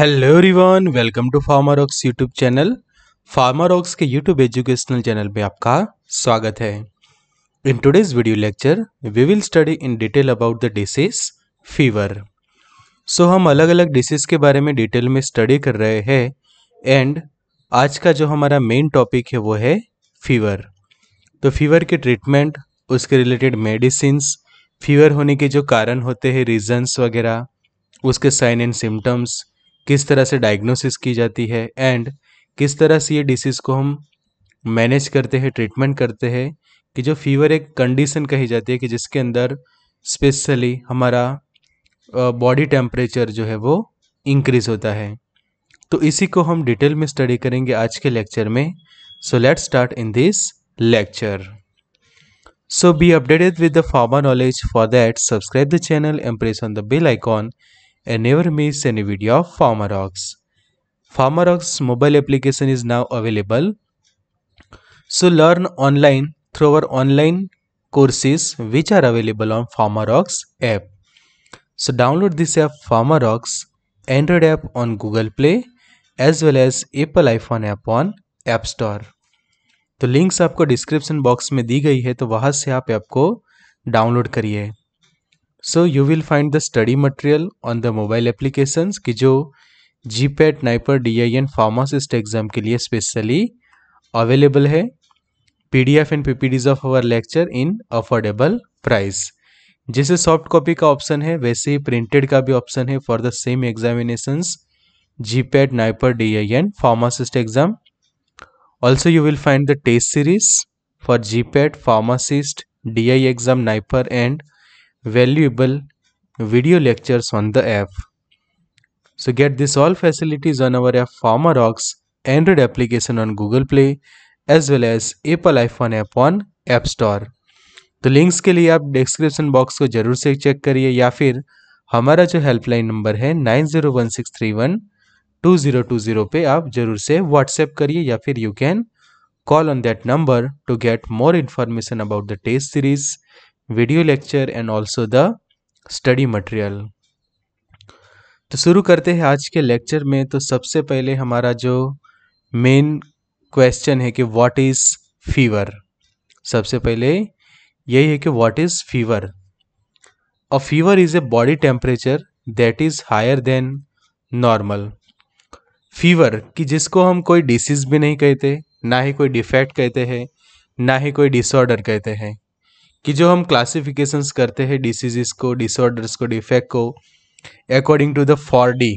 Hello everyone welcome to Farmer Ox YouTube channel Farmer Ox के YouTube educational channel में आपका स्वागत है in today's video lecture we will study in detail about the disease fever so हम अलग अलग disease के बारे में डिटेल में स्टडी कर रहे हैं एंड आज का जो हमारा मेन टॉपिक है वो है फीवर तो फीवर के ट्रीटमेंट उसके रिलेटेड मेडिसिन फीवर होने के जो कारण होते हैं रीजन्स वगैरह उसके साइन एंड सिम्टम्स किस तरह से डायग्नोसिस की जाती है एंड किस तरह से ये डिसीज़ को हम मैनेज करते हैं ट्रीटमेंट करते हैं कि जो फीवर एक कंडीशन कही जाती है कि जिसके अंदर स्पेशली हमारा बॉडी टेम्परेचर जो है वो इंक्रीज होता है तो इसी को हम डिटेल में स्टडी करेंगे आज के लेक्चर में so let start in this lecture so be updated with the pharma knowledge for that subscribe the channel and press on the bell icon and never miss any video of Farmerox. Farmerox mobile application is now available. So learn online through our online courses which are available on Farmerox app. So download this app Farmerox Android app on Google Play as well as Apple iPhone app on App Store. तो links आपको description box में दी गई है तो वहाँ से आप ऐप को डाउनलोड करिए so you will find the study material on the mobile applications कि जो G PAT NIPER D I N pharmacist exam के लिए स्पेशली अवेलेबल है P D F and P P Ds of our lecture in affordable price जैसे soft copy का option है वैसे ही प्रिंटेड का भी ऑप्शन है for the same examinations G PAT NIPER D I N pharmacist exam also you will find the test series for G PAT pharmacist D I exam NIPER and valuable video lectures on the app. So get this all facilities on our app PharmaRox Android application on Google Play as well as Apple iPhone app on App Store. तो links के लिए आप description box को जरूर से check करिए या फिर हमारा जो हेल्पलाइन नंबर है 9016312020 पे आप जरूर से व्हाट्सएप करिए या फिर you can call on that number to get more information about the test series video lecture and also the study material तो शुरू करते हैं आज के लेक्चर में तो सबसे पहले हमारा जो मेन क्वेश्चन है कि व्हाट इज़ फीवर सबसे पहले यही है कि what is fever a fever is a body temperature that is higher than normal fever कि जिसको हम कोई डिसीज़ भी नहीं कहते ना ही कोई डिफेक्ट कहते हैं ना ही कोई डिसऑर्डर कहते हैं कि जो हम क्लासिफिकेशन करते हैं डिसीजेस को डिसऑर्डर्स को डिफेक्ट को according to the for D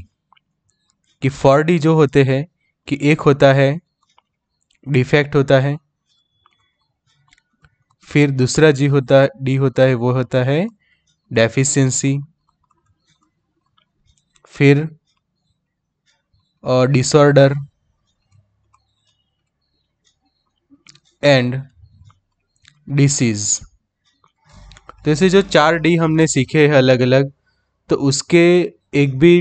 कि फॉर डी जो होते हैं कि एक होता है डिफेक्ट होता है फिर दूसरा जी होता डी होता है वो होता है डेफिशिएंसी फिर और डिसऑर्डर एंड डिसीज़ तो ऐसे जो चार डी हमने सीखे हैं अलग अलग तो उसके एक भी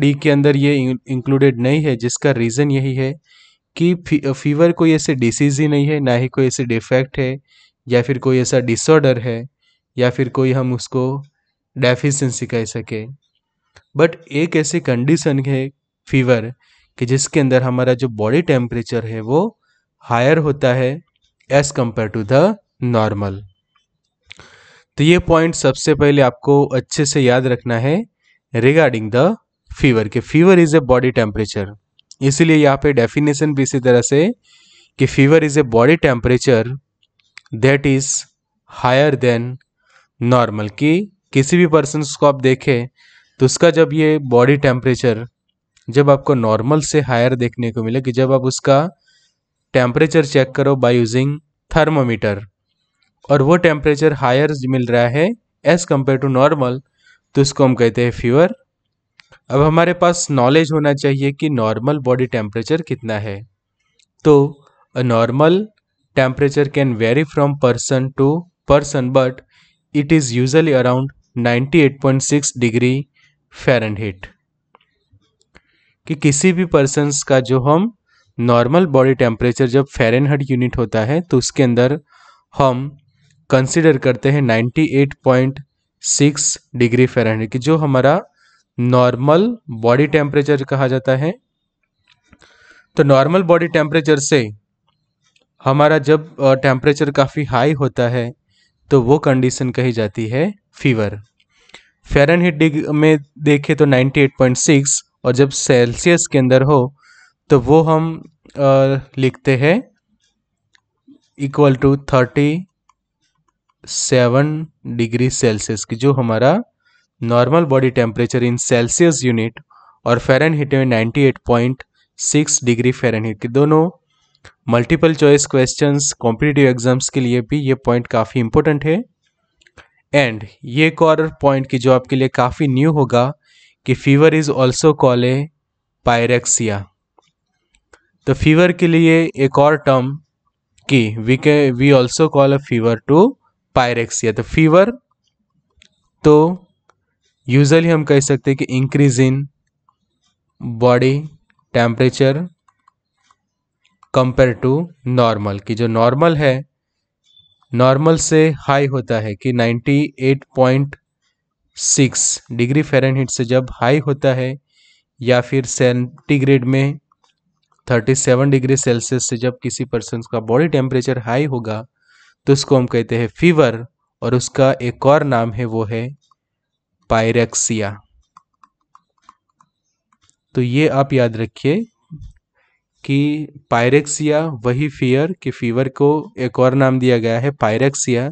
डी के अंदर ये इंक्लूडेड नहीं है जिसका रीज़न यही है कि फी, फीवर कोई ऐसे डिसीज़ ही नहीं है ना ही कोई ऐसे डिफेक्ट है या फिर कोई ऐसा डिसऑर्डर है या फिर कोई हम उसको डेफिशेंसी कह सके बट एक ऐसी कंडीशन है फीवर कि जिसके अंदर हमारा जो बॉडी टेम्परेचर है वो हायर होता है as compare to the normal तो ये पॉइंट सबसे पहले आपको अच्छे से याद रखना है रिगार्डिंग द फीवर कि fever is a body temperature इसीलिए यहाँ पे डेफिनेशन भी इसी तरह से कि fever is a body temperature that is higher than normal कि किसी भी पर्सन को आप देखें तो उसका जब ये बॉडी टेम्परेचर जब आपको नॉर्मल से हायर देखने को मिले कि जब आप उसका टेम्परेचर चेक करो बाय यूजिंग थर्मोमीटर और वो टेम्परेचर हायर मिल रहा है एज़ कम्पेयर टू नॉर्मल तो इसको हम कहते हैं फीवर अब हमारे पास नॉलेज होना चाहिए कि नॉर्मल बॉडी टेम्परेचर कितना है तो normal temperature can vary from person to person but it is usually around 98.6 degree Fahrenheit कि किसी भी पर्सनस का जो हम नॉर्मल बॉडी टेम्परेचर जब फ़ारेनहाइट यूनिट होता है तो उसके अंदर हम कंसिडर करते हैं 98.6 डिग्री फ़ारेनहाइट की जो हमारा नॉर्मल बॉडी टेम्परेचर कहा जाता है तो नॉर्मल बॉडी टेम्परेचर से हमारा जब टेम्परेचर काफ़ी हाई होता है तो वो कंडीशन कही जाती है फीवर फ़ारेनहाइट डिग्री में देखें तो 98.6 और जब सेल्सियस के अंदर हो तो वो हम आ, लिखते हैं equal to thirty seven degree Celsius की जो हमारा normal body temperature in Celsius unit और हीट में ninety eight point six degree heat की दोनों multiple choice questions competitive exams के लिए भी ये पॉइंट काफ़ी इंपॉर्टेंट है एंड ये एक और पॉइंट की जो आपके लिए काफ़ी न्यू होगा कि fever is also call a pyrexia तो फीवर के लिए एक और टर्म कि वी के we also call a fever to pyrexia तो फीवर तो यूजली हम कह सकते हैं कि increase in body temperature compare to normal कि जो नॉर्मल है नॉर्मल से हाई होता है कि 98.6 डिग्री फ़ारेनहीट से जब हाई होता है या फिर सेंटीग्रेड में 37 डिग्री सेल्सियस से जब किसी पर्सन का बॉडी टेम्परेचर हाई होगा तो उसको हम कहते हैं फीवर और उसका एक और नाम है वो है पायरेक्सिया तो ये आप याद रखिए कि पायरेक्सिया वही फियर कि फीवर को एक और नाम दिया गया है पायरेक्सिया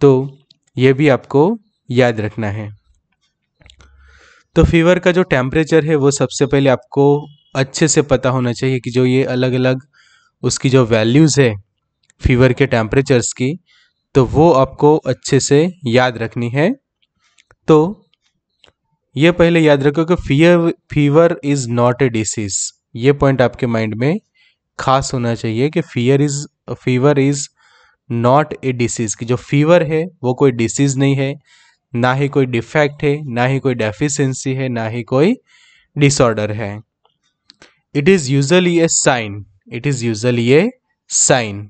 तो ये भी आपको याद रखना है तो फीवर का जो टेम्परेचर है वो सबसे पहले आपको अच्छे से पता होना चाहिए कि जो ये अलग अलग उसकी जो वैल्यूज़ है फीवर के टेम्परेचर्स की तो वो आपको अच्छे से याद रखनी है तो ये पहले याद रखो कि fever fever is not a disease ये पॉइंट आपके माइंड में खास होना चाहिए कि fear is fever is not a disease कि जो फीवर है वो कोई डिसीज़ नहीं है ना ही कोई डिफेक्ट है ना ही कोई डेफिशिएंसी है ना ही कोई डिसऑर्डर है it is usually a sign it is usually a sign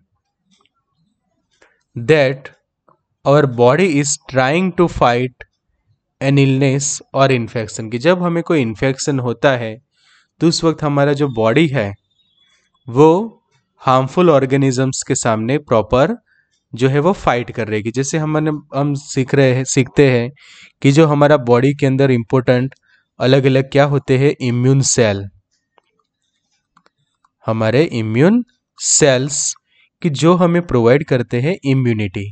that our body is trying to fight an illness और इन्फेक्शन कि जब हमें कोई इन्फेक्शन होता है तो उस वक्त हमारा जो बॉडी है वो हार्मफुल ऑर्गेनिजम्स के सामने प्रॉपर जो है वो फाइट कर रहेगी जैसे हम हम सीख रहे हैं सीखते हैं कि जो हमारा बॉडी के अंदर इम्पोर्टेंट अलग अलग क्या होते हैं इम्यून सेल हमारे इम्यून सेल्स कि जो हमें प्रोवाइड करते हैं इम्यूनिटी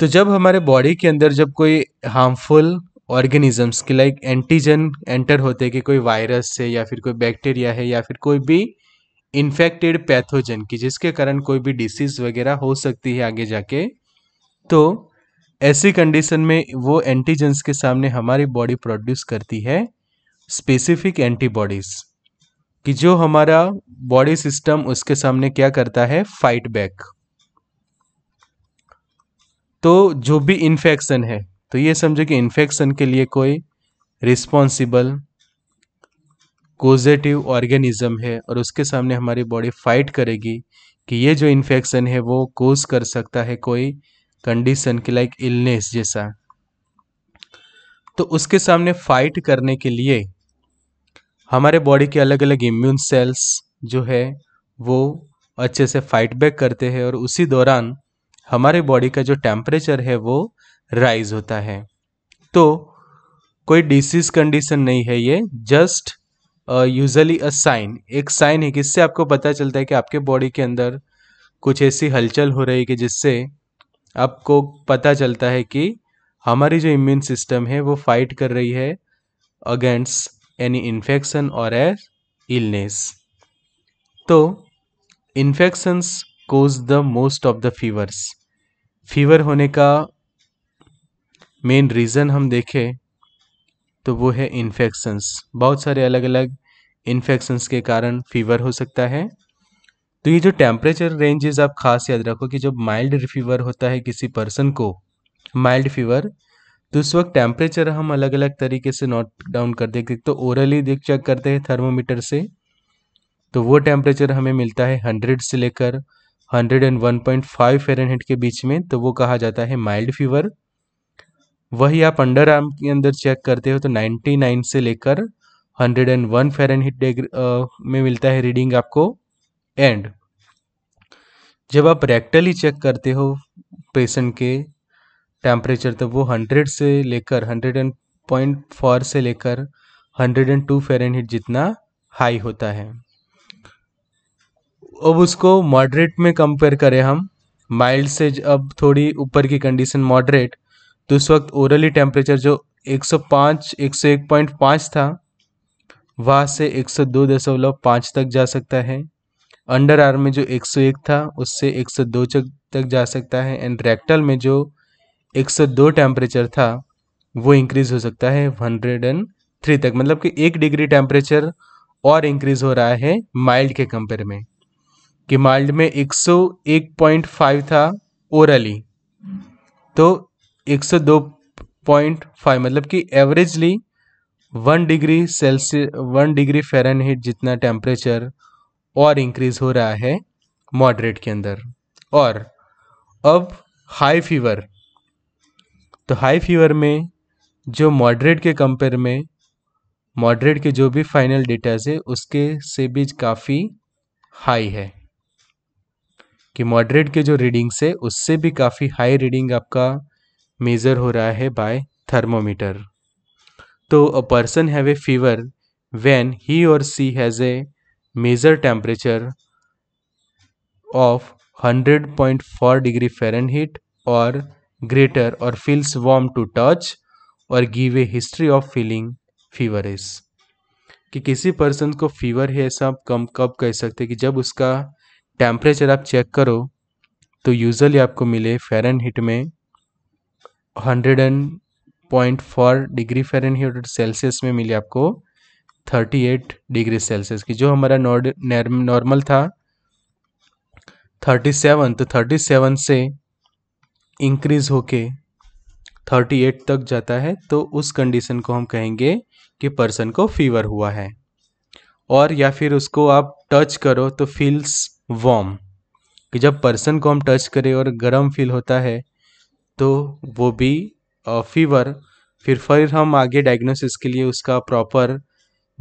तो जब हमारे बॉडी के अंदर जब कोई हार्मफुल ऑर्गेनिजम्स की लाइक एंटीजन एंटर होते हैं कि कोई वायरस है या फिर कोई बैक्टीरिया है या फिर कोई भी इन्फेक्टेड पैथोजन की जिसके कारण कोई भी डिसीज वगैरह हो सकती है आगे जाके तो ऐसी कंडीशन में वो एंटीजन्स के सामने हमारी बॉडी प्रोड्यूस करती है स्पेसिफिक एंटीबॉडीज़ कि जो हमारा बॉडी सिस्टम उसके सामने क्या करता है फाइट बैक तो जो भी इन्फेक्शन है तो ये समझो कि इन्फेक्शन के लिए कोई रिस्पॉन्सिबल कोजेटिव ऑर्गेनिज्म है और उसके सामने हमारी बॉडी फाइट करेगी कि ये जो इन्फेक्शन है वो कोज कर सकता है कोई कंडीशन की लाइक इलनेस जैसा तो उसके सामने फाइट करने के लिए हमारे बॉडी के अलग अलग इम्यून सेल्स जो है वो अच्छे से फाइट बैक करते हैं और उसी दौरान हमारे बॉडी का जो टेम्परेचर है वो राइज होता है तो कोई डिसीज कंडीशन नहीं है ये जस्ट यूजली अ साइन एक साइन है किससे आपको पता चलता है कि आपके बॉडी के अंदर कुछ ऐसी हलचल हो रही है कि जिससे आपको पता चलता है कि हमारी जो इम्यून सिस्टम है वो फाइट कर रही है अगेंस्ट एनी इन्फेक्शन और as इलनेस तो infections cause the most of the fevers fever होने का मेन रीज़न हम देखें तो वो है इन्फेक्शंस बहुत सारे अलग अलग इन्फेक्शंस के कारण फीवर हो सकता है तो ये जो टेम्परेचर रेंजेस आप खास याद रखो कि जब माइल्ड फीवर होता है किसी पर्सन को माइल्ड फीवर तो इस वक्त टेम्परेचर हम अलग अलग तरीके से नोट डाउन कर देखते तो ओरली देख चेक करते हैं थर्मोमीटर से तो वो टेम्परेचर हमें मिलता है हंड्रेड से लेकर hundred and one point five Fahrenheit के बीच में तो वो कहा जाता है माइल्ड फीवर वही आप अंडर आर्म के अंदर चेक करते हो तो नाइन्टी नाइन से लेकर हंड्रेड एंड वन फेरनहीट में मिलता है रीडिंग आपको एंड जब आप रेक्टली चेक करते हो पेशेंट के टेम्परेचर तो वो हंड्रेड से लेकर हंड्रेड एंड पॉइंट फोर से लेकर हंड्रेड एंड टू हीट जितना हाई होता है अब उसको मॉडरेट में कंपेयर करें हम माइल्ड से अब थोड़ी ऊपर की कंडीशन मॉडरेट तो उस वक्त ओरली टेम्परेचर जो 105 101.5 था वहाँ से 102.5 तक जा सकता है अंडर आर्म में जो 101 था उससे 102 तक जा सकता है एंड रेक्टल में जो 102 टेम्परेचर था वो इंक्रीज़ हो सकता है 103 तक मतलब कि एक डिग्री टेम्परेचर और इंक्रीज़ हो रहा है माइल्ड के कंपेयर में कि माइल्ड में 101.5 था ओरली तो 102.5 मतलब कि averagely one degree Celsius one degree heat जितना टेम्परेचर और इंक्रीज़ हो रहा है मॉडरेट के अंदर और अब हाई फीवर तो हाई फीवर में जो मॉडरेट के कंपेयर में मॉडरेट के जो भी फाइनल डेटाज है उसके से भी काफ़ी हाई है कि मॉडरेट के जो रीडिंग्स है उससे भी काफ़ी हाई रीडिंग आपका मेजर हो रहा है बाय थर्मोमीटर तो a person have a fever when he और she has a measure temperature of hundred point 100.4 degree Fahrenheit और greater or feels warm to touch or give a history of feeling feverish कि किसी person को fever है ऐसा आप कम कब कह सकते हैं कि जब उसका टेम्परेचर आप चेक करो तो यूजली आपको मिले फेरन हीट में hundred and point four degree Fahrenheit Celsius में मिले आपको थर्टी एट डिग्री सेल्सियस की जो हमारा नॉर्मल था थर्टी सेवन तो थर्टी सेवन से इंक्रीज़ होके 38 तक जाता है तो उस कंडीशन को हम कहेंगे कि पर्सन को फीवर हुआ है और या फिर उसको आप टच करो तो फील्स वॉम कि जब पर्सन को हम टच करें और गर्म फील होता है तो वो भी फीवर फिर फिर हम आगे डायग्नोसिस के लिए उसका प्रॉपर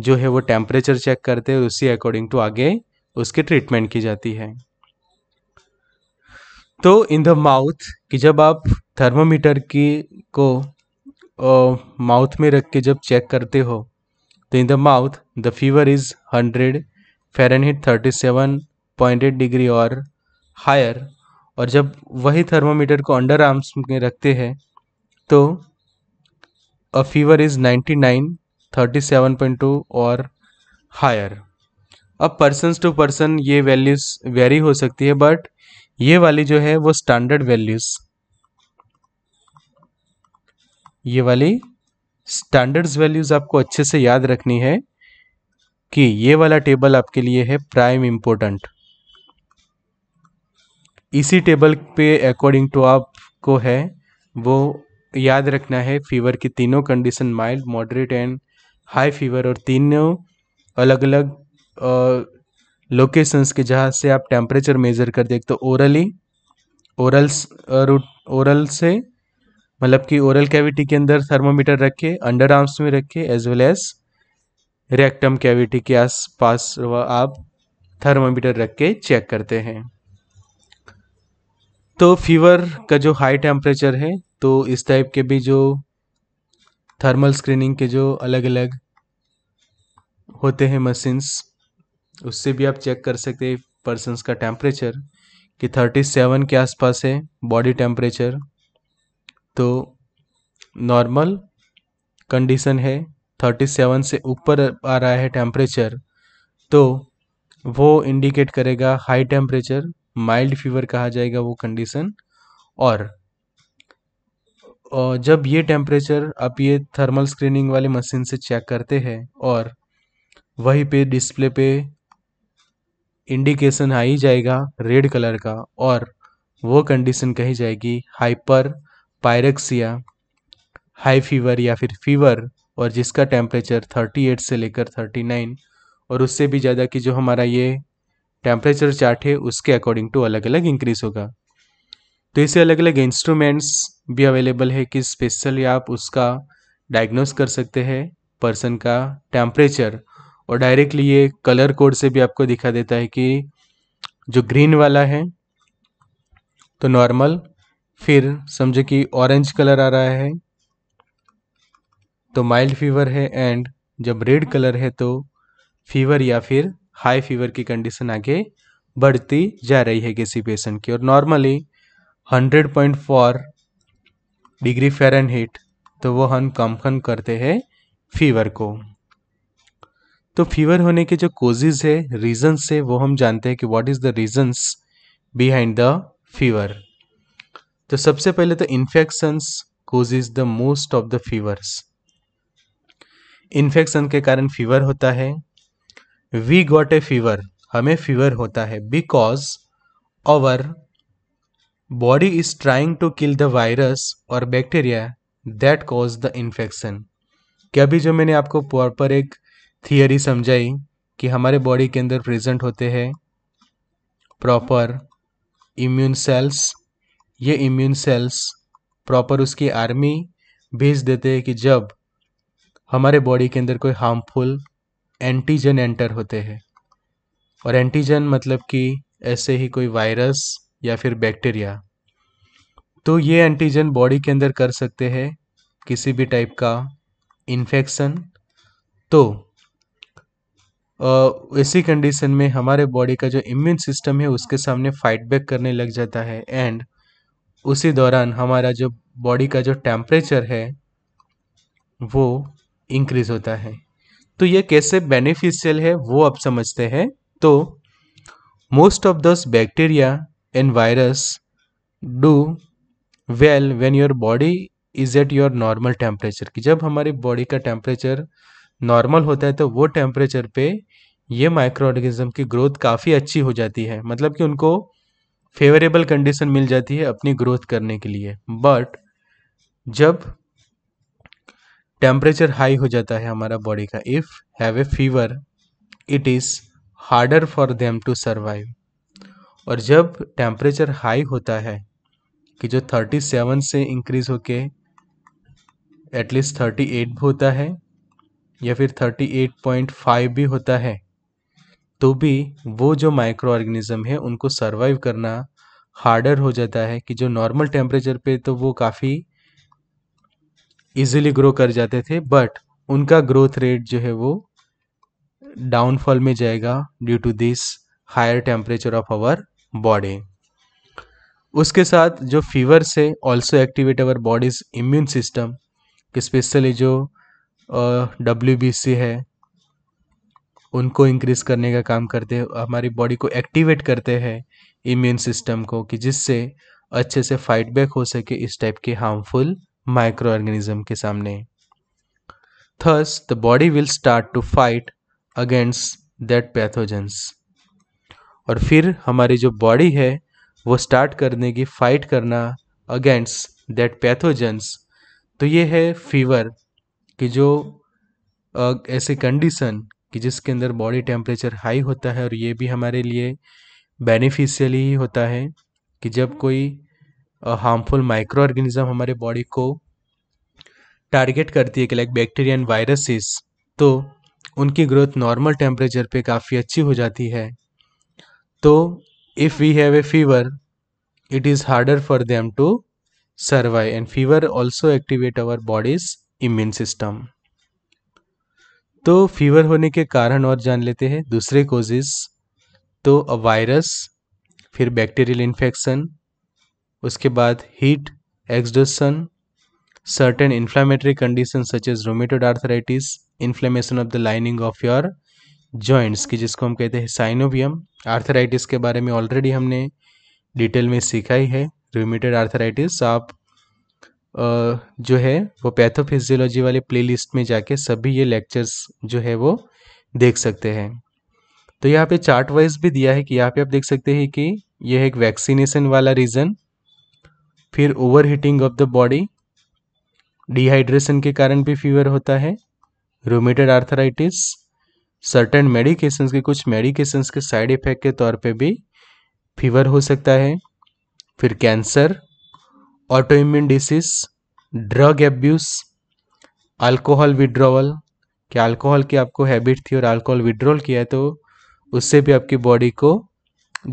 जो है वो टेम्परेचर चेक करते हैं उसी अकॉर्डिंग टू आगे उसकी ट्रीटमेंट की जाती है तो इन द माउथ कि जब आप थर्मामीटर की को माउथ में रख के जब चेक करते हो तो in the mouth the fever is hundred heat thirty seven point eight degree और हायर और जब वही थर्मामीटर को अंडर आर्म्स में रखते हैं तो a fever is ninety nine thirty seven point two और हायर अब पर्सन टू पर्सन ये वैल्यूज़ वेरी हो सकती है बट ये वाली जो है वो स्टैंडर्ड वैल्यूज ये वाली स्टैंडर्ड्स वैल्यूज आपको अच्छे से याद रखनी है कि ये वाला टेबल आपके लिए है प्राइम इम्पोर्टेंट इसी टेबल पे अकॉर्डिंग टू आपको है वो याद रखना है फीवर की तीनों condition mild moderate and high fever और तीनों अलग अलग लोकेशंस के जहाँ से आप टेम्परेचर मेज़र कर देखते हो ओरली ओरल्स रूट ओरल से मतलब कि ओरल कैविटी के अंदर थर्मोमीटर रखे अंडर आर्म्स में रखे as well as rectum cavity के आसपास आप थर्मोमीटर रख के चेक करते हैं तो फीवर का जो हाई टेम्परेचर है तो इस टाइप के भी जो थर्मल स्क्रीनिंग के जो अलग अलग होते हैं मशीन्स उससे भी आप चेक कर सकते हैं पर्सनस का टेम्परेचर कि 37 के आसपास है बॉडी टेम्परेचर तो नॉर्मल कंडीशन है 37 से ऊपर आ रहा है टेम्परेचर तो वो इंडिकेट करेगा हाई टेम्परेचर माइल्ड फीवर कहा जाएगा वो कंडीशन और जब ये टेम्परेचर आप ये थर्मल स्क्रीनिंग वाले मशीन से चेक करते हैं और वहीं पे डिस्प्ले पे इंडिकेशन आ ही जाएगा रेड कलर का और वो कंडीशन कही जाएगी हाइपर पायरेक्सिया हाई फीवर या फिर फीवर और जिसका टेम्परेचर 38 से लेकर 39 और उससे भी ज़्यादा कि जो हमारा ये टेम्परेचर चार्ट है उसके अकॉर्डिंग टू अलग अलग इंक्रीज होगा तो इसे अलग अलग इंस्ट्रूमेंट्स भी अवेलेबल है कि स्पेशली आप उसका डायग्नोस कर सकते हैं पर्सन का टेम्परेचर और डायरेक्टली ये कलर कोड से भी आपको दिखा देता है कि जो ग्रीन वाला है तो नॉर्मल फिर समझो कि ऑरेंज कलर आ रहा है तो माइल्ड फीवर है एंड जब रेड कलर है तो फीवर या फिर हाई फीवर की कंडीशन आगे बढ़ती जा रही है किसी पेशेंट की और normally hundred point four degree Fahrenheit तो वो हम कम कम करते हैं फीवर को तो फीवर होने के जो कोजेज है रीजन्स है वो हम जानते हैं कि what is the reasons behind the fever तो सबसे पहले तो infections causes the most of the fevers infection के कारण फीवर होता है वी गॉट ए फीवर हमें फीवर होता है because our body is trying to kill the virus और bacteria that cause the infection क्या अभी जो मैंने आपको प्रॉपर एक थियरी समझाई कि हमारे बॉडी के अंदर प्रेजेंट होते हैं प्रॉपर इम्यून सेल्स ये इम्यून सेल्स प्रॉपर उसकी आर्मी भेज देते हैं कि जब हमारे बॉडी के अंदर कोई हार्मफुल एंटीजन एंटर होते हैं और एंटीजन मतलब कि ऐसे ही कोई वायरस या फिर बैक्टीरिया तो ये एंटीजन बॉडी के अंदर कर सकते हैं किसी भी टाइप का इन्फेक्शन तो ऐसी कंडीशन में हमारे बॉडी का जो इम्यून सिस्टम है उसके सामने फाइट बैक करने लग जाता है एंड उसी दौरान हमारा जो बॉडी का जो टेम्परेचर है वो इंक्रीज होता है तो ये कैसे बेनिफिशियल है वो आप समझते हैं तो most of this bacteria and virus do well when your body is at your normal temperature कि जब हमारी बॉडी का टेम्परेचर नॉर्मल होता है तो वो टेम्परेचर पे ये माइक्रो ऑर्गेनिज्म की ग्रोथ काफ़ी अच्छी हो जाती है मतलब कि उनको फेवरेबल कंडीशन मिल जाती है अपनी ग्रोथ करने के लिए बट जब टेम्परेचर हाई हो जाता है हमारा बॉडी का if have a fever it is harder for them to survive और जब टेम्परेचर हाई होता है कि जो 37 से इंक्रीज़ होके एटलीस्ट 38 भी होता है या फिर 38.5 भी होता है तो भी वो जो माइक्रो ऑर्गेनिज़म है उनको सर्वाइव करना हार्डर हो जाता है कि जो नॉर्मल टेम्परेचर पे तो वो काफ़ी इजीली ग्रो कर जाते थे बट उनका ग्रोथ रेट जो है वो डाउनफॉल में जाएगा due to this higher temperature of our body उसके साथ जो फीवर से also activate our body's immune system specially जो डब्ल्यू बी सी है उनको इंक्रीज़ करने का काम करते हैं हमारी बॉडी को एक्टिवेट करते हैं इम्यून सिस्टम को कि जिससे अच्छे से फाइट बैक हो सके इस टाइप के हार्मफुल माइक्रो ऑर्गेनिज्म के सामने thus the body will start to fight against that pathogens और फिर हमारी जो बॉडी है वो स्टार्ट करने की फाइट करना अगेंस्ट दैट पैथोजेंस तो ये है फीवर कि जो ऐसे कंडीशन कि जिसके अंदर बॉडी टेम्परेचर हाई होता है और ये भी हमारे लिए बेनिफिशियली ही होता है कि जब कोई हार्मफुल माइक्रो ऑर्गेनिज्म हमारे बॉडी को टारगेट करती है कि लाइक बैक्टीरिया एंड वायरसेस तो उनकी ग्रोथ नॉर्मल टेम्परेचर पे काफ़ी अच्छी हो जाती है तो if we have a fever it is harder for them to survive and fever also activate our body's immune system तो फीवर होने के कारण और जान लेते हैं दूसरे कोजेस तो वायरस फिर बैक्टीरियल इन्फेक्शन उसके बाद heat exhaustion certain inflammatory condition such as rheumatoid arthritis inflammation of the lining of your joints की जिसको हम कहते हैं साइनोवियम आर्थराइटिस के बारे में ऑलरेडी हमने डिटेल में सीखा ही है रोमेटेड आर्थराइटिस आप जो है वो पैथोफिजियोलॉजी वाले प्लेलिस्ट में जाके सभी ये लेक्चर्स जो है वो देख सकते हैं तो यहाँ पे चार्ट वाइज भी दिया है कि यहाँ पे आप देख सकते हैं कि यह एक वैक्सीनेशन वाला रीज़न फिर over heating of the body dehydration के कारण भी फीवर होता है रोमेटेड आर्थराइटिस सर्टन मेडिकेशंस के कुछ मेडिकेशंस के साइड इफ़ेक्ट के तौर पे भी फीवर हो सकता है फिर cancer autoimmune disease drug abuse alcohol withdrawal कि अल्कोहल की आपको हैबिट थी और अल्कोहल विड्रॉल किया है तो उससे भी आपकी बॉडी को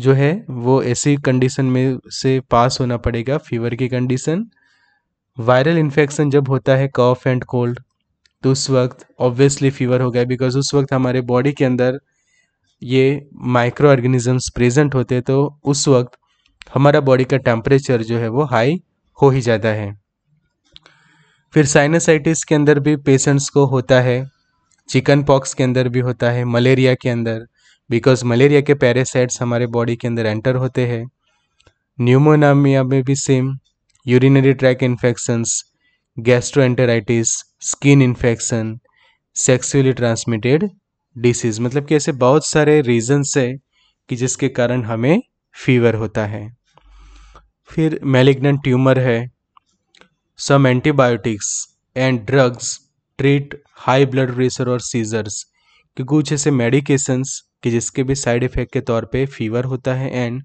जो है वो ऐसी कंडीशन में से पास होना पड़ेगा फीवर की कंडीशन वायरल इन्फेक्शन जब होता है कफ एंड कोल्ड तो उस वक्त ऑब्वियसली फीवर हो गया बिकॉज उस वक्त हमारे बॉडी के अंदर ये माइक्रो ऑर्गेनिजम्स प्रेजेंट होते तो उस वक्त हमारा बॉडी का टेम्परेचर जो है वो हाई हो ही जाता है फिर साइनसाइटिस के अंदर भी पेशेंट्स को होता है चिकन पॉक्स के अंदर भी होता है मलेरिया के अंदर बिकॉज मलेरिया के पैरासाइट्स हमारे बॉडी के अंदर एंटर होते हैं न्यूमोनामिया में भी same urinary tract infections gastro enteritis skin infection sexually transmitted disease मतलब कि ऐसे बहुत सारे रीजन्स है कि जिसके कारण हमें फीवर होता है फिर मेलिग्नेंट ट्यूमर है some antibiotics and drugs treat high blood pressure और सीजर्स कि कुछ ऐसे मेडिकेशंस कि जिसके भी साइड इफेक्ट के तौर पे फीवर होता है and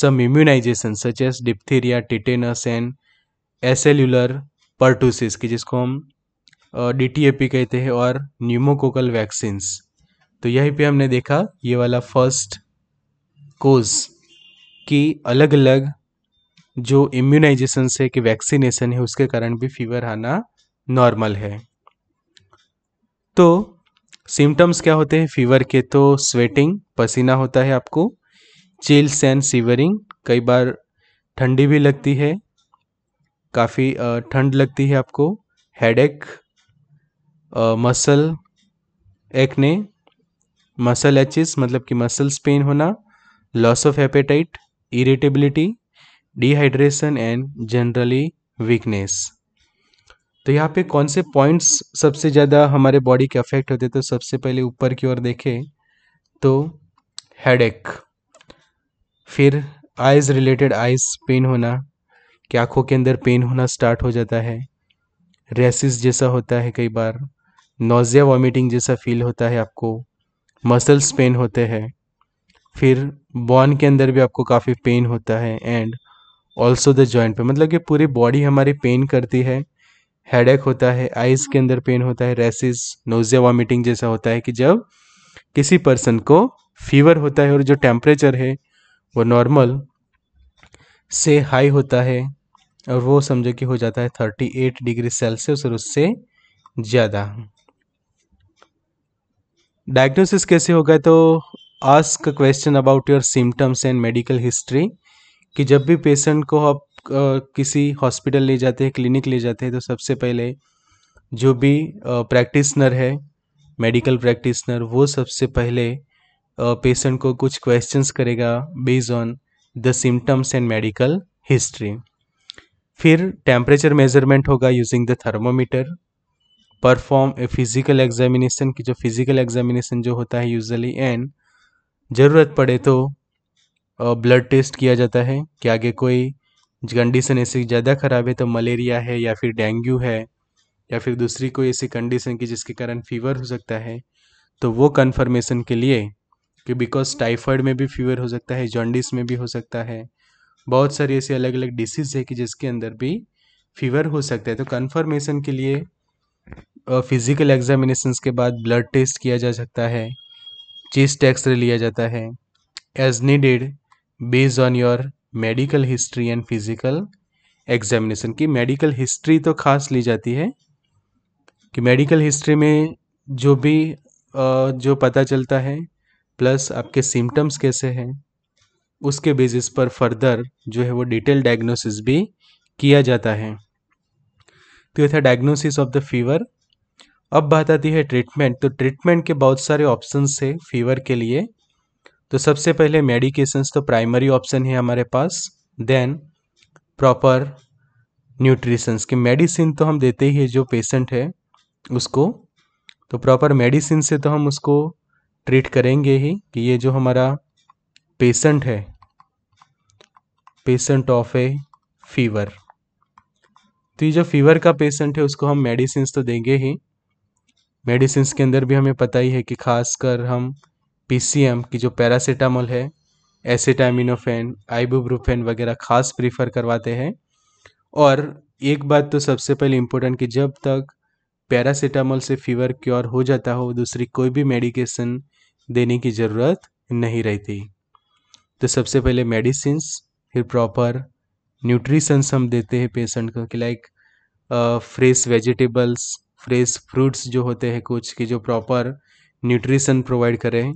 some immunization such as diphtheria tetanus and acellular pertussis कि जिसको हम डी टी ए पी कहते हैं और न्यूमोकोकल वैक्सीन्स तो यहीं पे हमने देखा ये वाला फर्स्ट कोज कि अलग अलग जो इम्यूनाइजेशन से कि वैक्सीनेशन है उसके कारण भी फीवर आना नॉर्मल है तो सिम्टम्स क्या होते हैं फीवर के तो स्वेटिंग पसीना होता है आपको चिल्स एंड सीवरिंग कई बार ठंडी भी लगती है काफ़ी ठंड लगती है आपको हेडेक मसल एक्ने मसल एचिस मतलब कि मसल्स पेन होना loss of appetite irritability dehydration and generally weakness तो यहाँ पे कौन से पॉइंट्स सबसे ज़्यादा हमारे बॉडी के अफेक्ट होते तो सबसे पहले ऊपर की ओर देखें तो हेड फिर आइज़ रिलेटेड आइज़ पेन होना कि आँखों के अंदर पेन होना स्टार्ट हो जाता है रेसिस जैसा होता है कई बार नोज़िया वॉमिटिंग जैसा फील होता है आपको मसल्स पेन होते हैं फिर बॉन के अंदर भी आपको काफ़ी पेन होता है एंड ऑल्सो द जॉइंट पे मतलब कि पूरी बॉडी हमारी पेन करती है एक होता है आइज के अंदर पेन होता है रेसिस नोजिया वॉमिटिंग जैसा होता है कि जब किसी पर्सन को फीवर होता है और जो टेम्परेचर है वो नॉर्मल से हाई होता है और वो समझो कि हो जाता है थर्टी एट डिग्री सेल्सियस और उससे ज़्यादा डायग्नोसिस कैसे होगा तो ask question about your symptoms and medical history कि जब भी पेशेंट को आप किसी हॉस्पिटल ले जाते हैं क्लिनिक ले जाते हैं तो सबसे पहले जो भी प्रैक्टिसनर है मेडिकल प्रैक्टिसनर वो सबसे पहले पेशेंट को कुछ क्वेश्चंस करेगा based on the symptoms and medical history फिर टेम्परेचर मेजरमेंट होगा using the thermometer perform a physical examination की जो फिज़िकल एग्जामिनेशन जो होता है यूजली एंड ज़रूरत पड़े तो ब्लड टेस्ट किया जाता है कि आगे कोई कंडीशन ऐसी ज़्यादा ख़राब है तो मलेरिया है या फिर डेंगू है या फिर दूसरी कोई ऐसी कंडीशन की जिसके कारण फीवर हो सकता है तो वो कन्फर्मेशन के लिए कि बिकॉज टाइफाइड में भी फीवर हो सकता है जॉन्डिस में भी हो सकता है बहुत सारी ऐसी अलग अलग डिसीज़ है कि जिसके अंदर भी फीवर हो सकता है तो कन्फर्मेशन के लिए फिज़िकल एग्जामिनेशन के बाद ब्लड टेस्ट किया जा सकता है चीज एक्सरे लिया जाता है as needed based on your medical history and physical examination की मेडिकल हिस्ट्री तो खास ली जाती है कि मेडिकल हिस्ट्री में जो भी जो पता चलता है प्लस आपके सिम्टम्स कैसे हैं उसके बेसिस पर फर्दर जो है वो डिटेल डायग्नोसिस भी किया जाता है तो ये था डायग्नोसिस ऑफ द फीवर अब बात आती है ट्रीटमेंट तो ट्रीटमेंट के बहुत सारे ऑप्शन है फीवर के लिए तो सबसे पहले मेडिकेशंस तो प्राइमरी ऑप्शन है हमारे पास देन प्रॉपर न्यूट्रिशंस की मेडिसिन तो हम देते ही है जो पेशेंट है उसको तो प्रॉपर मेडिसिन से तो हम उसको ट्रीट करेंगे ही कि ये जो हमारा पेशेंट है पेशेंट ऑफ ए फीवर तो ये जो फीवर का पेशेंट है उसको हम मेडिसिन तो देंगे ही मेडिसिन के अंदर भी हमें पता ही है कि खासकर हम पीसीएम की जो पैरासीटामोल है एसिटामिनोफेन आइबूब्रूफेन वगैरह खास प्रीफर करवाते हैं और एक बात तो सबसे पहले इम्पोर्टेंट कि जब तक पैरासीटामोल से फीवर क्योर हो जाता हो दूसरी कोई भी मेडिकेशन देने की ज़रूरत नहीं रहती तो सबसे पहले मेडिसिन फिर प्रॉपर न्यूट्रिशंस हम देते हैं पेशेंट को कि like fresh vegetables fresh fruits जो होते हैं कुछ कि जो प्रॉपर न्यूट्रिशन प्रोवाइड करें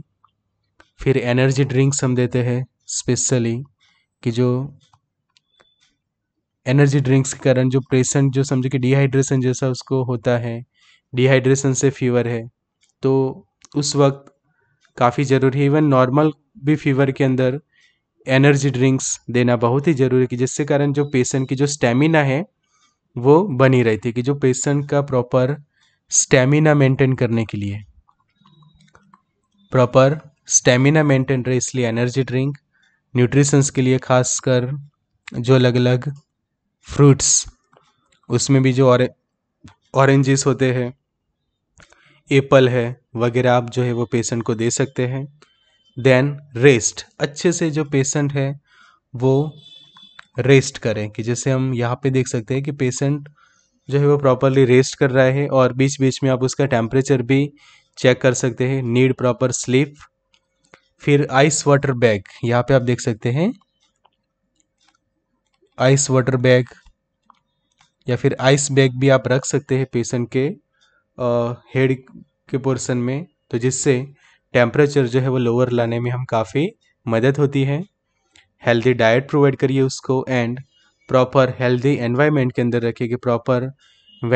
फिर एनर्जी ड्रिंक्स हम देते हैं स्पेशली कि जो एनर्जी ड्रिंक्स के कारण जो पेशेंट जो समझो कि डिहाइड्रेशन जैसा उसको होता है डिहाइड्रेशन से फीवर है तो उस वक्त काफ़ी ज़रूरी है इवन नॉर्मल भी फीवर के अंदर एनर्जी ड्रिंक्स देना बहुत ही ज़रूरी है जिसके कारण जो पेशेंट की जो स्टेमिना है वो बनी रहती है कि जो पेशेंट का प्रॉपर स्टेमिना मेंटेन करने के लिए प्रॉपर स्टेमिना मेंटेन रहे इसलिए एनर्जी ड्रिंक न्यूट्रिशंस के लिए खासकर जो अलग अलग फ्रूट्स उसमें भी जो और ऑरेंजेस होते हैं एप्पल है वगैरह आप जो है वो पेशेंट को दे सकते हैं देन रेस्ट अच्छे से जो पेशेंट है वो रेस्ट करें कि जैसे हम यहाँ पे देख सकते हैं कि पेशेंट जो है वो प्रॉपरली रेस्ट कर रहा है और बीच बीच में आप उसका टेम्परेचर भी चेक कर सकते हैं नीड प्रॉपर स्लीप फिर आइस वाटर बैग यहाँ पे आप देख सकते हैं आइस वाटर बैग या फिर आइस बैग भी आप रख सकते हैं पेशेंट के हेड के पोर्सन में तो जिससे टेम्परेचर जो है वो लोअर लाने में हम काफ़ी मदद होती है हेल्दी डाइट प्रोवाइड करिए उसको एंड प्रॉपर हेल्दी एनवायरनमेंट के अंदर रखिए कि प्रॉपर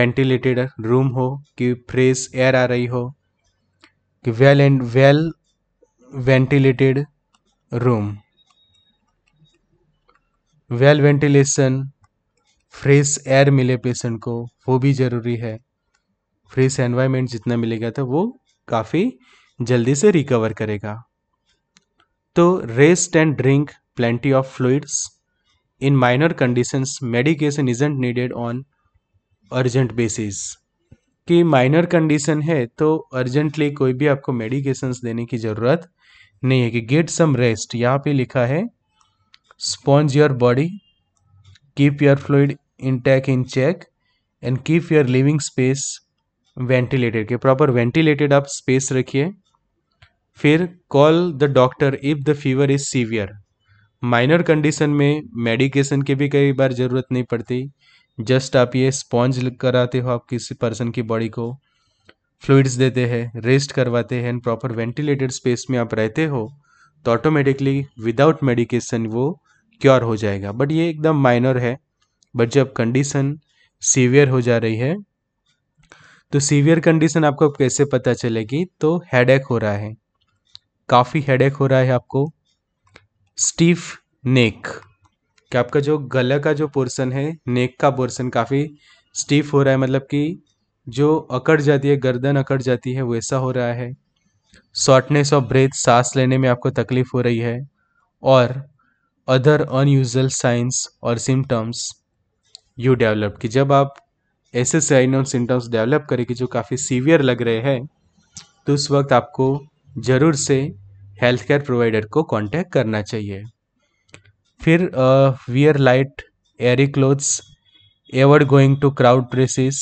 वेंटिलेटेड रूम हो कि फ्रेश एयर आ रही हो कि well and well ventilated room well ventilation fresh air मिले पेशेंट को वो भी ज़रूरी है फ्रेश एनवायरनमेंट जितना मिलेगा तो वो काफ़ी जल्दी से रिकवर करेगा तो rest and drink plenty of fluids in minor conditions medication isn't needed on urgent basis कि माइनर कंडीशन है तो अर्जेंटली कोई भी आपको मेडिकेशन देने की ज़रूरत नहीं है कि गेट सम रेस्ट यहाँ पे लिखा है sponge your body keep your fluid intake in check and keep your living space ventilated के प्रॉपर वेंटिलेटेड आप स्पेस रखिए फिर call the doctor if the fever is severe minor condition में medication की भी कई बार ज़रूरत नहीं पड़ती जस्ट आप ये स्पॉन्ज कराते हो आप किसी पर्सन की बॉडी को फ्लूइड्स देते हैं रेस्ट करवाते हैं एंड प्रॉपर वेंटिलेटेड स्पेस में आप रहते हो तो ऑटोमेटिकली विदाउट मेडिकेशन वो क्योर हो जाएगा बट ये एकदम माइनर है बट जब कंडीशन सीवियर हो जा रही है तो सीवियर कंडीशन आपको कैसे पता चलेगी तो हेडेक हो रहा है काफ़ी हेडेक हो रहा है आपको स्टीफ नेक कि आपका जो गला का जो पोर्सन है नेक का पोर्सन काफ़ी स्टीफ हो रहा है मतलब कि जो अकड़ जाती है गर्दन अकड़ जाती है वैसा हो रहा है शॉर्टनेस ऑफ ब्रेथ सांस लेने में आपको तकलीफ हो रही है और अदर अनयूजल साइंस और सिम्टम्स यू डेवलप कि जब आप ऐसे साइन और सिम्टम्स डेवलप करेंगे जो काफ़ी सीवियर लग रहे हैं तो उस वक्त आपको ज़रूर से हेल्थ केयर प्रोवाइडर को कांटेक्ट करना चाहिए फिर wear light airy clothes avoid going to crowded places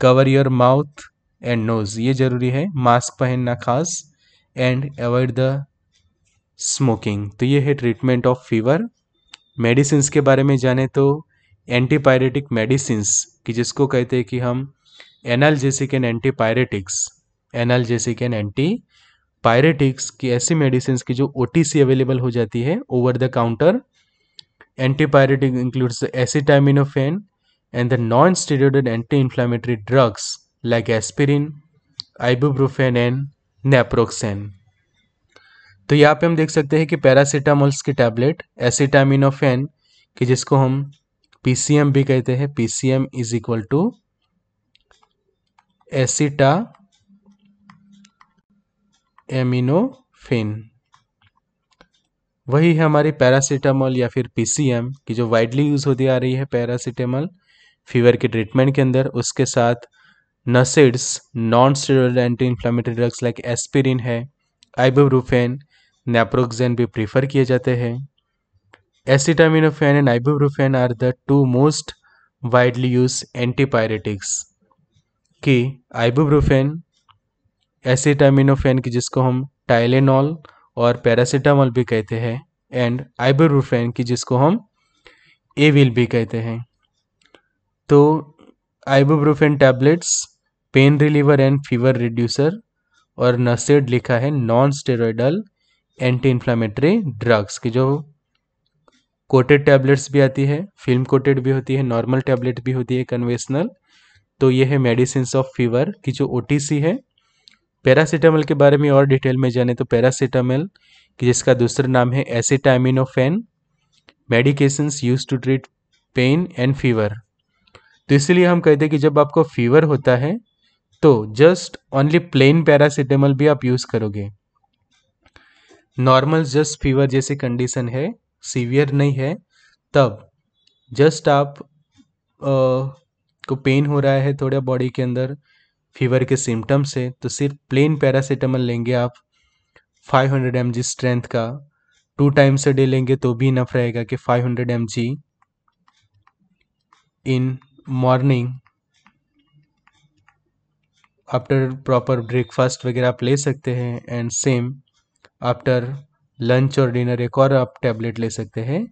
cover your mouth and nose ये जरूरी है मास्क पहनना खास एंड अवॉइड द स्मोकिंग तो ये है ट्रीटमेंट ऑफ फीवर मेडिसिन के बारे में जाने तो एंटीपायरेटिक मेडिसिन कि जिसको कहते हैं कि हम एनाल्जेसिक एंड एंटीपायरेटिक्स जेसिक एंड एंटी पायरेटिक्स की ऐसी मेडिसिन की जो ओ अवेलेबल हो जाती है over the counter Antipyretic includes the acetaminophen and the non-steroidal anti-inflammatory drugs like aspirin, ibuprofen and naproxen तो यहाँ पे हम देख सकते हैं कि पैरासीटामोल्स की टैबलेट एसिटामिनोफेन की जिसको हम पीसीएम भी कहते हैं PCM is equal to acetaminophen वही है हमारी पैरासीटामोल या फिर पीसीएम की जो वाइडली यूज़ होती आ रही है पैरासीटामोल फीवर के ट्रीटमेंट के अंदर उसके साथ NSAIDs non steroid anti inflammatory drugs like aspirin है आइबोब्रूफेन नेप्रोक्सेन भी प्रीफर किए जाते हैं acetaminophen and ibuprofen are the two most widely use antipyretics की आइबोब्रूफेन एसिटामिनोफेन की जिसको हम टाइलेनॉल और पैरासीटामोल भी कहते हैं एंड आइबोरूफेन की जिसको हम एविल भी कहते हैं तो ibuprofen tablets pain reliever and fever reducer और नसेड लिखा है non steroidal anti inflammatory drugs की जो कोटेड टैबलेट्स भी आती है फिल्म कोटेड भी होती है नॉर्मल टैबलेट भी होती है कन्वेशनल तो ये है मेडिसिन ऑफ फीवर की जो ओ है पैरासीटामल के बारे में और डिटेल में जाने तो पैरासीटामल कि जिसका दूसरा नाम है acetaminophen medications use to treat pain and fever तो इसलिए हम कहते हैं कि जब आपको फीवर होता है तो जस्ट ओनली प्लेन पैरासीटामल भी आप यूज़ करोगे नॉर्मल जस्ट फीवर जैसी कंडीशन है सीवियर नहीं है तब जस्ट आप आ, को पेन हो रहा है थोड़ा बॉडी के अंदर फीवर के सिम्टम्स है तो सिर्फ प्लेन पैरासीटामल लेंगे आप 500 हंड्रेड एम स्ट्रेंथ का टू टाइम्स अ डे लेंगे तो भी इनफ रहेगा कि 500 hundred M in morning after proper breakfast वगैरह आप ले सकते हैं एंड सेम आफ्टर लंच और डिनर एक और आप टैबलेट ले सकते हैं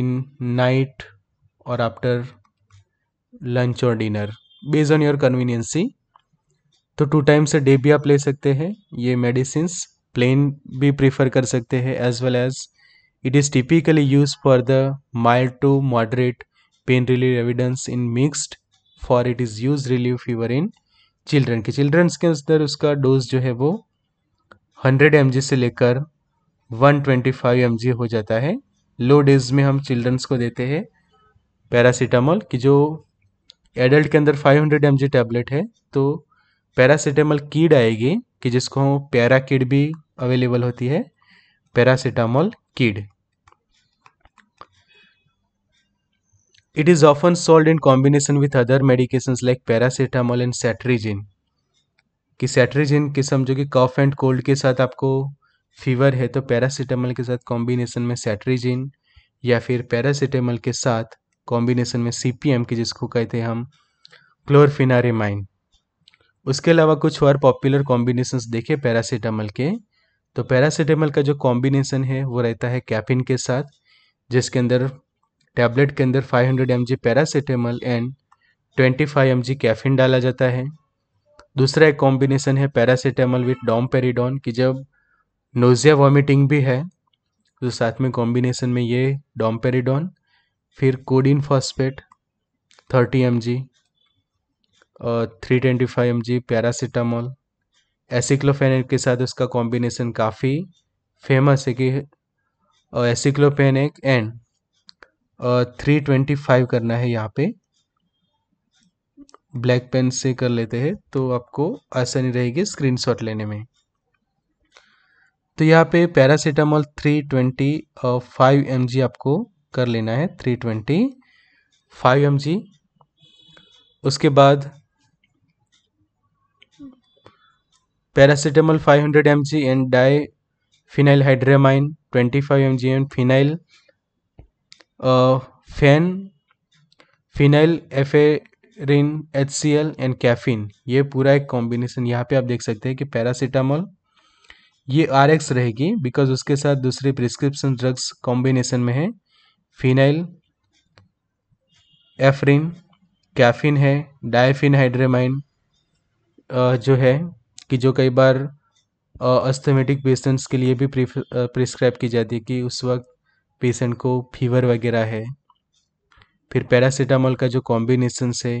इन नाइट और आफ्टर लंच और dinner based on your convenience तो टू टाइम्स अ डे भी आप ले सकते हैं ये मेडिसिन प्लेन भी प्रीफर कर सकते हैं as well as it is typically use for the mild to moderate pain relieve evidence in mixed for it is use relieve fever in children के चिल्ड्रंस के अंदर उसका डोज जो है वो हंड्रेड एम जी से लेकर one twenty five M G हो जाता है लो डेज में हम चिल्ड्रंस को देते हैं पैरासीटामोल कि जो एडल्ट के अंदर 500 हंड्रेड टैबलेट है तो पैरासीटामोल कीड आएगी कि जिसको पैरा किड भी अवेलेबल होती है पैरासीटामोल कीड it is often sold in combination with other medication like paracetamol and cetirizine कि सेट्रीजिन की समझो कि कफ एंड कोल्ड के साथ आपको फीवर है तो पैरासीटामोल के साथ कॉम्बिनेशन में सेट्रीजिन या फिर पैरासीटामोल के साथ कॉम्बिनेशन में सी की जिसको कहते हैं हम क्लोरफिनारेमाइन उसके अलावा कुछ और पॉपुलर कॉम्बिनेशन देखे पैरासीटामल के तो पैरासीटामल का जो कॉम्बिनेशन है वो रहता है कैफिन के साथ जिसके अंदर टैबलेट के अंदर 500 hundred M G paracetamol and 25 five M G caffeine डाला जाता है दूसरा एक कॉम्बिनेशन है पैरासीटामल विथ डॉम डोमपेरिडोन की जब नोजिया वॉमिटिंग भी है तो साथ में कॉम्बिनेशन में ये डॉम पेरीडॉन फिर codeine phosphate thirty M G three twenty five M G paracetamol aceclofenac के साथ उसका कॉम्बिनेशन काफ़ी फेमस है कि एक एंड थ्री ट्वेंटी फाइव करना है यहाँ पे ब्लैक पेन से कर लेते हैं तो आपको आसानी रहेगी स्क्रीनशॉट लेने में तो यहाँ पे पैरासीटामोल एम जी आपको कर लेना है three twenty five M G उसके बाद paracetamol 500 hundred M G and diphenhydramine 25 five M G and phenyl फैन phenylephrine H C L and caffeine ये पूरा एक कॉम्बिनेशन यहाँ पे आप देख सकते हैं कि पैरासीटामोल ये आर एक्स रहेगी बिकॉज उसके साथ दूसरी प्रिस्क्रिप्शन ड्रग्स कॉम्बिनेशन में है फिनाइल एफरिन कैफिन है डायफिनहाइड्रेमाइन जो है कि जो कई बार अस्थमेटिक पेशेंट्स के लिए भी प्रिस्क्राइब की जाती है कि उस वक्त पेशेंट को फीवर वगैरह है फिर पैरासीटामोल का जो कॉम्बिनेशन है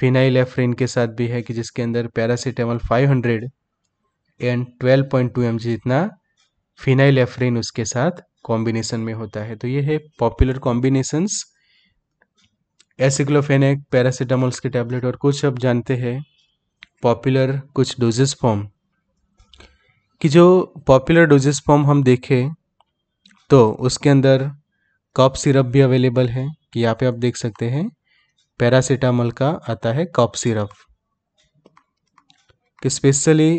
फिनाइल एफरिन के साथ भी है कि जिसके अंदर पैरासीटामोल 500 एंड 12.2 पॉइंट जितना फिनाइल एफ्रेन उसके साथ कॉम्बिनेशन में होता है तो ये है पॉपुलर कॉम्बिनेशंस एसिक्लोफेनेक पैरासीटामोल्स के टैबलेट और कुछ अब जानते हैं पॉपुलर कुछ डोजेस फॉर्म कि जो पॉपुलर डोजेस फॉर्म हम देखें तो उसके अंदर कॉप सिरप भी अवेलेबल है कि यहाँ पे आप देख सकते हैं पैरासीटामोल का आता है कॉप सिरप कि स्पेशली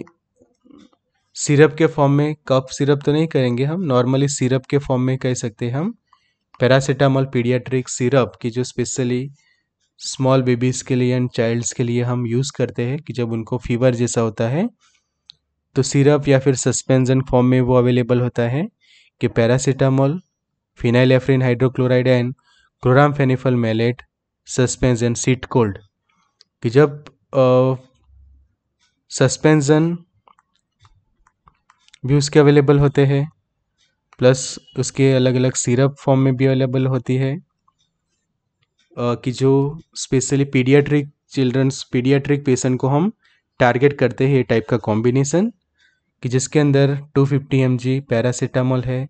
सिरप के फॉर्म में कप सिरप तो नहीं करेंगे हम नॉर्मली सिरप के फॉर्म में कह सकते हैं हम पैरासीटामॉल पीडियाट्रिक सिरप की जो स्पेशली स्मॉल बेबीज़ के लिए एंड चाइल्ड्स के लिए हम यूज़ करते हैं कि जब उनको फीवर जैसा होता है तो सिरप या फिर सस्पेंजन फॉर्म में वो अवेलेबल होता है कि paracetamol phenylephrine hydrochloride and फेनिफल मेलेट सस्पेंजन सीट कोल्ड कि जब सस्पेंजन भी उसके अवेलेबल होते हैं प्लस उसके अलग अलग सिरप फॉर्म में भी अवेलेबल होती है कि जो specially paediatric childrens paediatric patient को हम टारगेट करते हैं ये टाइप का कॉम्बिनेसन कि जिसके अंदर 250 फिफ्टी पैरासीटामोल है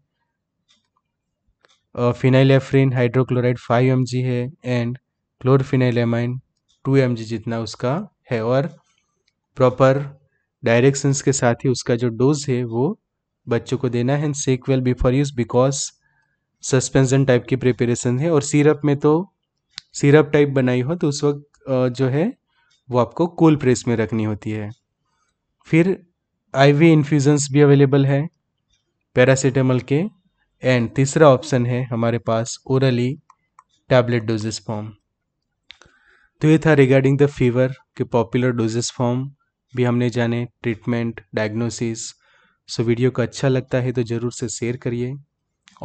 फिनाइलेफ्रिन हाइड्रोक्लोराइड 5 एम है एंड क्लोरफिनाइलेमाइन 2 एम जितना उसका है और प्रॉपर डायरेक्शंस के साथ ही उसका जो डोज है वो बच्चों को देना है and shake well before use because suspension type की प्रिपरेशन है और सिरप में तो सिरप टाइप बनाई हो तो उस वक्त जो है वो आपको कूल प्रेस में रखनी होती है फिर आईवी इन्फ्यूजन्स भी अवेलेबल है पैरासीटामोल के एंड तीसरा ऑप्शन है हमारे पास ओरली टैबलेट डोजेस फॉर्म तो ये था रिगार्डिंग द फीवर के पॉपुलर डोजेस फॉर्म भी हमने जाने ट्रीटमेंट डायग्नोसिस सो वीडियो को अच्छा लगता है तो ज़रूर से शेयर करिए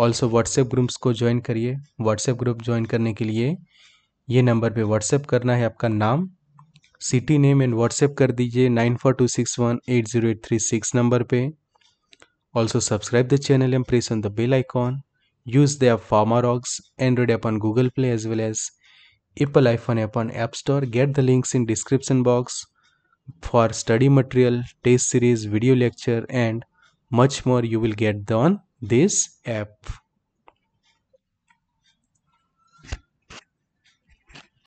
ऑल्सो व्हाट्सएप ग्रुप्स को ज्वाइन करिए व्हाट्सएप ग्रुप ज्वाइन करने के लिए ये नंबर पे व्हाट्सएप करना है आपका नाम सिटी नेम एंड व्हाट्सएप कर दीजिए nine four two six one eight zero eight three six number पे also subscribe the channel and press on the bell icon use their Pharmarox Android app on Google Play as well as Apple iPhone app on App store get the links in description box for study material, test series, video lecture and much more you will get on this app.